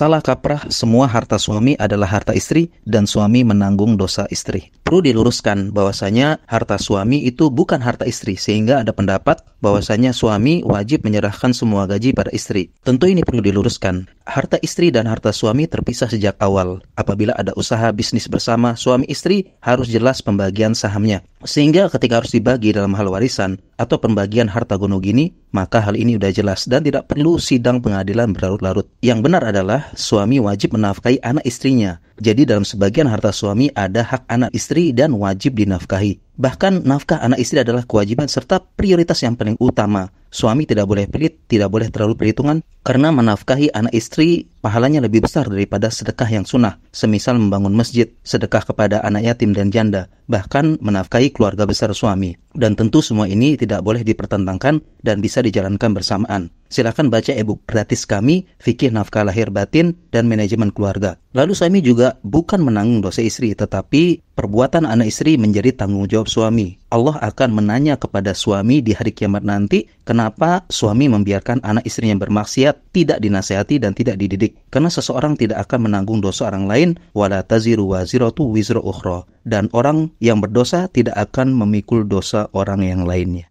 Salah kaprah semua harta suami adalah harta istri dan suami menanggung dosa istri. Perlu diluruskan bahwasanya harta suami itu bukan harta istri sehingga ada pendapat bahwasanya suami wajib menyerahkan semua gaji pada istri. Tentu ini perlu diluruskan harta istri dan harta suami terpisah sejak awal. Apabila ada usaha bisnis bersama, suami istri harus jelas pembagian sahamnya. Sehingga ketika harus dibagi dalam hal warisan atau pembagian harta gono gini, maka hal ini sudah jelas dan tidak perlu sidang pengadilan berlarut-larut. Yang benar adalah suami wajib menafkahi anak istrinya. Jadi dalam sebagian harta suami ada hak anak istri dan wajib dinafkahi. Bahkan nafkah anak istri adalah kewajiban serta prioritas yang paling utama. Suami tidak boleh pelit, tidak boleh terlalu perhitungan, karena menafkahi anak istri pahalanya lebih besar daripada sedekah yang sunnah, semisal membangun masjid, sedekah kepada anak yatim dan janda, bahkan menafkahi keluarga besar suami. Dan tentu semua ini tidak boleh dipertentangkan dan bisa dijalankan bersamaan. Silakan baca e-book gratis kami, Fikih Nafkah Lahir Batin dan Manajemen Keluarga. Lalu suami juga bukan menanggung dosa istri, tetapi perbuatan anak istri menjadi tanggung jawab suami. Allah akan menanya kepada suami di hari kiamat nanti, kenapa suami membiarkan anak istrinya bermaksiat ayat tidak dinasehati dan tidak dididik karena seseorang tidak akan menanggung dosa orang lain wala taziru waziratu wizra ukhra dan orang yang berdosa tidak akan memikul dosa orang yang lainnya